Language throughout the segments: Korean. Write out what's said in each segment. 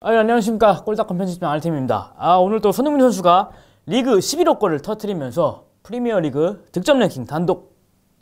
아, 예, 안녕하십니까 골닷컴 편집장 알팀입니다 아, 오늘 또 손흥민 선수가 리그 11호 골을 터트리면서 프리미어리그 득점 랭킹 단독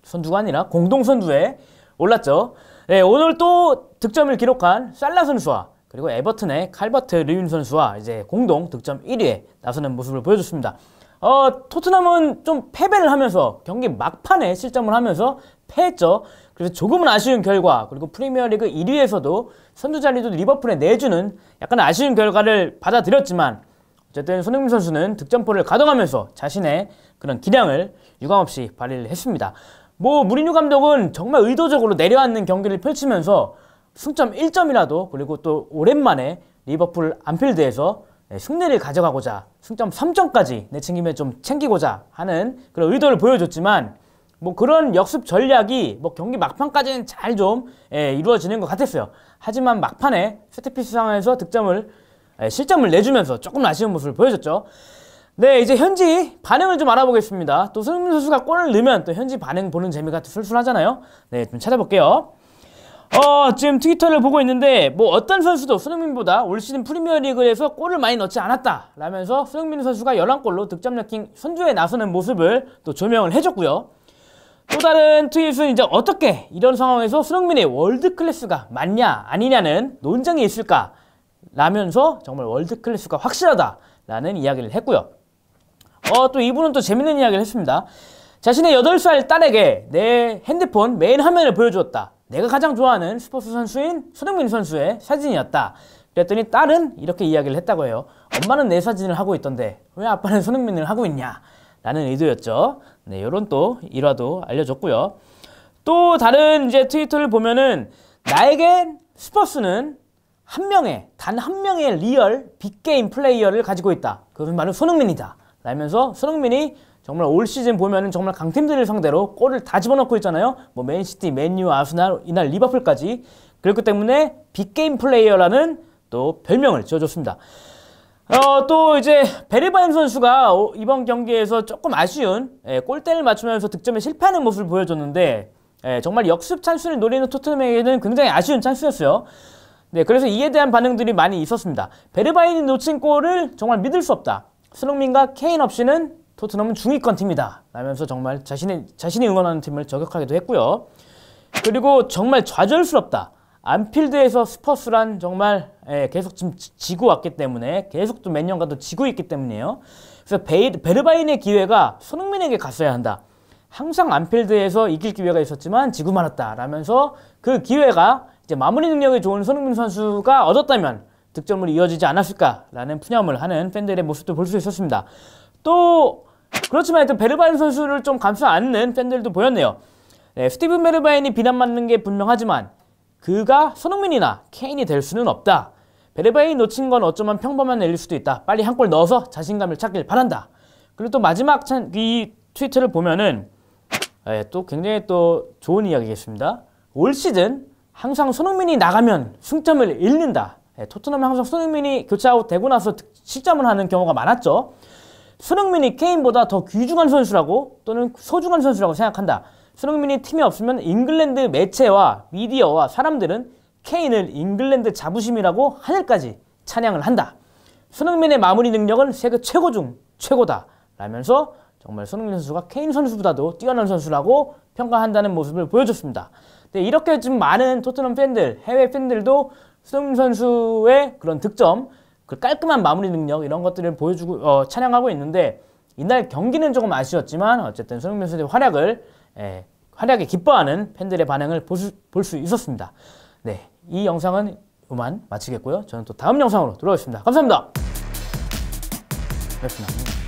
선두가 아니라 공동 선두에 올랐죠 네, 오늘 또 득점을 기록한 살라 선수와 그리고 에버튼의 칼버트 르윈 선수와 이제 공동 득점 1위에 나서는 모습을 보여줬습니다 어, 토트넘은 좀 패배를 하면서 경기 막판에 실점을 하면서 패했죠 그래서 조금은 아쉬운 결과 그리고 프리미어리그 1위에서도 선두 자리도 리버풀에 내주는 약간 아쉬운 결과를 받아들였지만 어쨌든 손흥민 선수는 득점포를 가동하면서 자신의 그런 기량을 유감없이 발휘를 했습니다. 뭐 무리뉴 감독은 정말 의도적으로 내려앉는 경기를 펼치면서 승점 1점이라도 그리고 또 오랜만에 리버풀 안필드에서 네, 승리를 가져가고자 승점 3점까지 내챙김에좀 챙기고자 하는 그런 의도를 보여줬지만 뭐 그런 역습 전략이 뭐 경기 막판까지는 잘좀 예, 이루어지는 것 같았어요. 하지만 막판에 세트피스 상황에서 득점을 예, 실점을 내주면서 조금 아쉬운 모습을 보여줬죠. 네 이제 현지 반응을 좀 알아보겠습니다. 또 손흥민 선수가 골을 넣으면 또 현지 반응 보는 재미가 또 술술하잖아요. 네 좀 찾아볼게요. 어 지금 트위터를 보고 있는데 뭐 어떤 선수도 손흥민보다 올 시즌 프리미어리그에서 골을 많이 넣지 않았다 라면서 손흥민 선수가 열한골로 득점 력킹 선두에 나서는 모습을 또 조명을 해줬고요. 또 다른 트윗은 이제 어떻게 이런 상황에서 손흥민의 월드 클래스가 맞냐 아니냐는 논쟁이 있을까 라면서 정말 월드 클래스가 확실하다 라는 이야기를 했고요 어 또 이분은 또 재밌는 이야기를 했습니다 자신의 8살 딸에게 내 핸드폰 메인 화면을 보여주었다 내가 가장 좋아하는 스포츠 선수인 손흥민 선수의 사진이었다 그랬더니 딸은 이렇게 이야기를 했다고 해요 엄마는 내 사진을 하고 있던데 왜 아빠는 손흥민을 하고 있냐 라는 의도였죠. 네, 요런 또 일화도 알려줬고요. 또 다른 이제 트위터를 보면은 나에겐 스퍼스는 한 명의 단 한 명의 리얼 빅게임 플레이어를 가지고 있다. 그것은 바로 손흥민이다. 라면서 손흥민이 정말 올 시즌 보면은 정말 강팀들을 상대로 골을 다 집어넣고 있잖아요. 뭐 맨시티, 맨유, 아스날, 이날 리버풀까지. 그렇기 때문에 빅게임 플레이어라는 또 별명을 지어줬습니다. 어, 또 이제 베르바임 선수가 이번 경기에서 조금 아쉬운 예, 골대를 맞추면서 득점에 실패하는 모습을 보여줬는데 예, 정말 역습 찬스를 노리는 토트넘에게는 굉장히 아쉬운 찬스였어요. 네, 그래서 이에 대한 반응들이 많이 있었습니다. 베르바인이 놓친 골을 정말 믿을 수 없다. 스롱민과 케인 없이는 토트넘은 중위권 팀이다. 라면서 정말 자신의, 자신이 응원하는 팀을 저격하기도 했고요. 그리고 정말 좌절스럽다. 안필드에서 스퍼스란 정말 예, 계속 지 지고 왔기 때문에 계속 또 몇 년간 또 지고 있기 때문이에요. 그래서 베이, 베르바인의 기회가 손흥민에게 갔어야 한다. 항상 안필드에서 이길 기회가 있었지만 지고 말았다. 라면서 그 기회가 이제 마무리 능력이 좋은 손흥민 선수가 얻었다면 득점으로 이어지지 않았을까라는 푸념을 하는 팬들의 모습도 볼 수 있었습니다. 또 그렇지만 또 베르바인 선수를 좀 감싸 안는 팬들도 보였네요. 네, 스티븐 베르바인이 비난받는 게 분명하지만 그가 손흥민이나 케인이 될 수는 없다. 베레바이 놓친 건 어쩌면 평범한 일일 수도 있다. 빨리 한 골 넣어서 자신감을 찾길 바란다. 그리고 또 마지막 이 트위터를 보면은 예, 또 굉장히 또 좋은 이야기겠습니다. 올 시즌 항상 손흥민이 나가면 승점을 잃는다. 예, 토트넘이 항상 손흥민이 교체아웃 되고 나서 실점을 하는 경우가 많았죠. 손흥민이 케인보다 더 귀중한 선수라고 또는 소중한 선수라고 생각한다. 손흥민이 팀에 없으면 잉글랜드 매체와 미디어와 사람들은 케인을 잉글랜드 자부심이라고 하늘까지 찬양을 한다. 손흥민의 마무리 능력은 세계 최고 중 최고다. 라면서 정말 손흥민 선수가 케인 선수보다도 뛰어난 선수라고 평가한다는 모습을 보여줬습니다. 근 네, 이렇게 좀 많은 토트넘 팬들, 해외 팬들도 손흥민 선수의 그런 득점, 그 깔끔한 마무리 능력 이런 것들을 보여주고 어, 찬양하고 있는데 이날 경기는 조금 아쉬웠지만 어쨌든 손흥민 선수의 활약을 예, 활약에 기뻐하는 팬들의 반응을 볼수 볼수 있었습니다. 네, 이 영상은 이만 마치겠고요. 저는 또 다음 영상으로 돌아오겠습니다. 감사합니다. 네, 네.